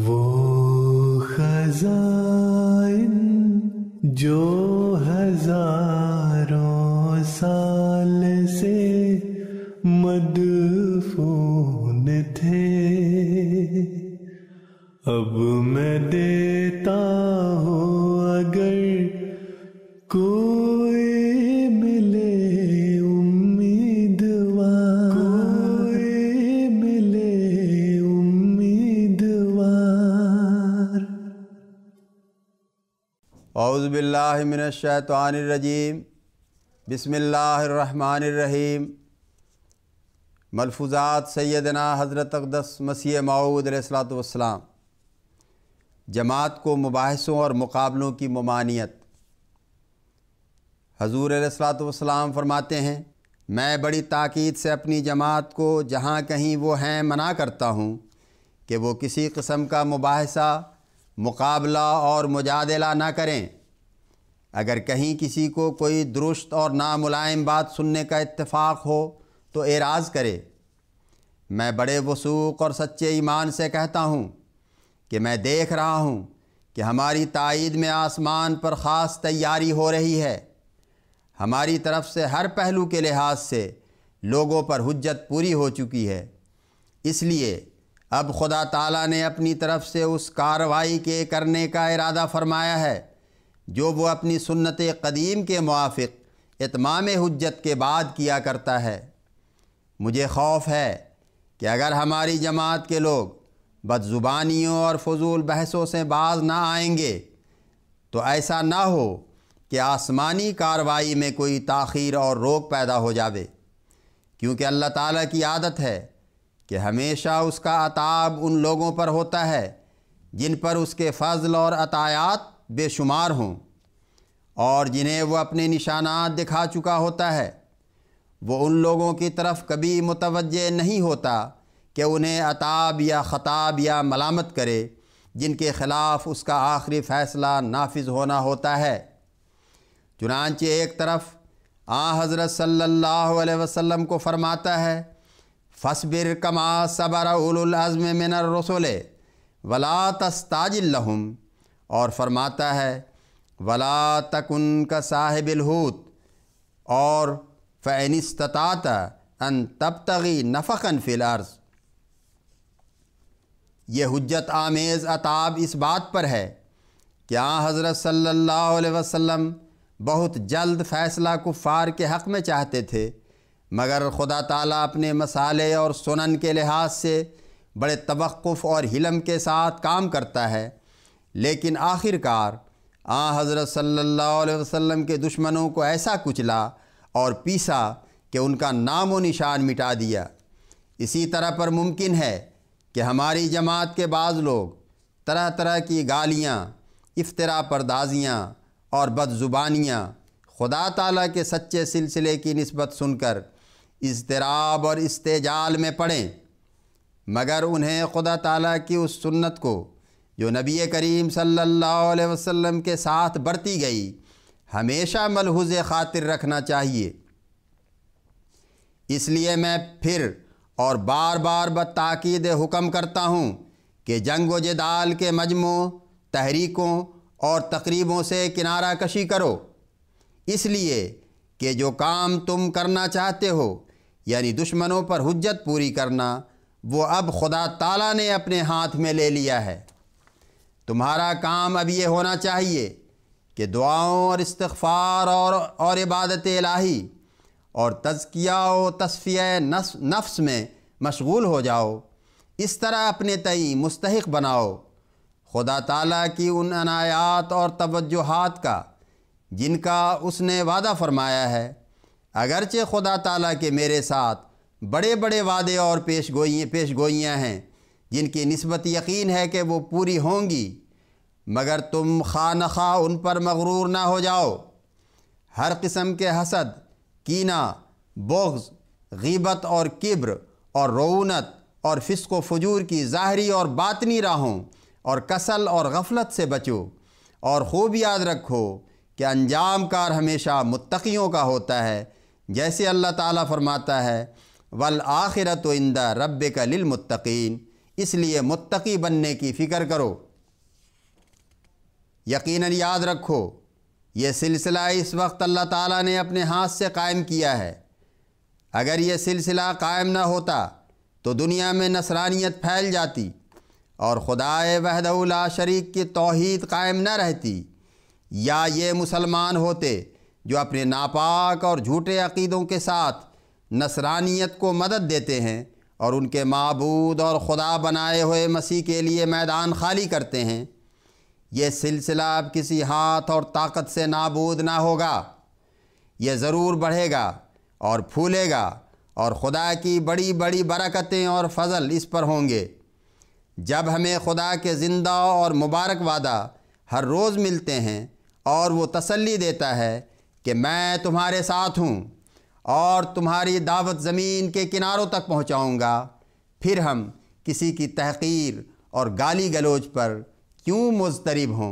वो खजाइन जो हजारों साल से मदफून थे अब मैं देता हूँ अगर कोई अउज़बिल्लिमिनशैतवानरजीम बसमीम मलफूज़ात सैदना हज़रत अकदस मसीह माऊदलाम जमात को मुबासों और मुकाबलों की ममानियत हजूर सलाम फरमाते हैं मैं बड़ी ताक़द से अपनी जमात को जहाँ कहीं वो हैं मना करता हूँ कि वो किसी कस्म का मुबासा मुकाबला और मुजादला ना करें अगर कहीं किसी को कोई दुरुस्त और नामुलायम बात सुनने का इत्तेफाक हो तो एराज करे मैं बड़े वसूक और सच्चे ईमान से कहता हूँ कि मैं देख रहा हूँ कि हमारी तइद में आसमान पर ख़ास तैयारी हो रही है हमारी तरफ से हर पहलू के लिहाज से लोगों पर हजत पूरी हो चुकी है इसलिए अब खुदा ताला ने अपनी तरफ से उस कार्रवाई के करने का इरादा फरमाया है जो वो अपनी सुन्नत कदीम के मुआफ़ इतमाम हजत के बाद किया करता है मुझे खौफ है कि अगर हमारी जमात के लोग बदज़ुबानियों और फजूल बहसों से बाज ना आएंगे तो ऐसा ना हो कि आसमानी कार्रवाई में कोई ताखीर और रोक पैदा हो जावे क्योंकि अल्लाह ताला की आदत है कि हमेशा उसका अताब उन लोगों पर होता है जिन पर उसके फजल और अतायात बेशुमार हों और जिन्हें वह अपने निशानात दिखा चुका होता है वो उन लोगों की तरफ कभी मुतवजह नहीं होता कि उन्हें अताब या ख़ताब या मलामत करे जिनके ख़िलाफ़ उसका आखिरी फ़ैसला नाफिज होना होता है चुनानचे एक तरफ आ हज़रत सल्लल्लाहु अलैहि वसल्लम को फ़रमाता है फसबिर कमा सबर उलज़म मिनर रसोल वला तस्ताजिल और फरमाता है वला उनका का साहिबिलहूत और फ़ैनस्तता अन तब तगी नफ़न फ़िलार्स ये हजत आमेज़ अताब इस बात पर है कि आ हज़रत सल्लल्लाहु अलैहि वसल्लम बहुत जल्द फ़ैसला कुफ़ार के हक़ में चाहते थे मगर खुदा ताला अपने मसाले और सुनन के लिहाज से बड़े तवक़ और हिलम के साथ काम करता है लेकिन आखिरकार आ हज़रत सल्लल्लाहु अलैहि वसल्लम के दुश्मनों को ऐसा कुचला और पीसा कि उनका नाम व निशान मिटा दिया इसी तरह पर मुमकिन है कि हमारी जमात के बाद लोग तरह तरह की गालियाँ इफ्तरा परदाजियाँ और बदज़ुबानियाँ खुदा ताला के सच्चे सिलसिले की नस्बत सुनकर इजतराब और इस्तेजाल में पड़ें मगर उन्हें खुदा ताला की उस सुन्नत को जो नबी करीम सल्लल्लाहु अलैहि वसल्लम के साथ बरती गई हमेशा मलहूज ख़ातिर रखना चाहिए इसलिए मैं फिर और बार बार बताकीद हुक्म करता हूँ कि जंग जदाल के मजमों तहरीकों और तकरीबों से किनारा कशी करो इसलिए कि जो काम तुम करना चाहते हो यानी दुश्मनों पर हजत पूरी करना वो अब खुदा ताला ने अपने हाथ में ले लिया है तुम्हारा काम अब ये होना चाहिए कि दुआओं और इस्तफ़ार और और इबादत इलाही और तजकिया और तस्फ़ी नफ्स, नफ्स में मशगूल हो जाओ इस तरह अपने तई मुस्तक बनाओ खुदा ताला की उन अनायात और तवजुहात का जिनका उसने वादा फरमाया है अगरचे खुदा ताला के मेरे साथ बड़े बड़े वादे और पेश गोई पेश गोइयाँ हैं जिनकी नस्बत यकीन है कि वो पूरी होंगी मगर तुम खान खा उन पर मगरूर ना हो जाओ हर किस्म के हसद कीना बोग्ज़ गीबत और किब्र और रोनत और फिस्को फजूर की ज़ाहरी और बातनी राहों और कसल और गफलत से बचो और खूब याद रखो कि अंजाम कार हमेशा मुतकीयों का होता है जैसे अल्लाह ताला फरमाता है वल आखिरत इंदा रब का लिल मुत्तकीन इसलिए मुत्तकी बनने की फ़िक्र करो यकीनन याद रखो ये सिलसिला इस वक्त अल्लाह ताला ने अपने हाथ से कायम किया है अगर ये सिलसिला कायम ना होता तो दुनिया में नसरानियत फैल जाती और खुदाए वहदउला शरीक की तोहद कायम न रहती या ये मुसलमान होते जो अपने नापाक और झूठे अकीदों के साथ नसरानियत को मदद देते हैं और उनके मबूद और खुदा बनाए हुए मसीह के लिए मैदान खाली करते हैं ये सिलसिला अब किसी हाथ और ताकत से नाबूद ना होगा ये ज़रूर बढ़ेगा और फूलेगा और खुदा की बड़ी बड़ी बरकतें और फजल इस पर होंगे जब हमें खुदा के ज़िंदा और मुबारक वादा हर रोज़ मिलते हैं और वो तसल्ली देता है कि मैं तुम्हारे साथ हूँ और तुम्हारी दावत ज़मीन के किनारों तक पहुँचाऊँगा फिर हम किसी की तहकीर और गाली गलोच पर क्यों मुजतरब हों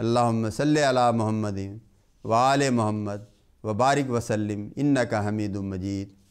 अल्लाम सल मोहम्मद वाल मोहम्मद वबारिक वसलम इन्ना का हमीद मजीद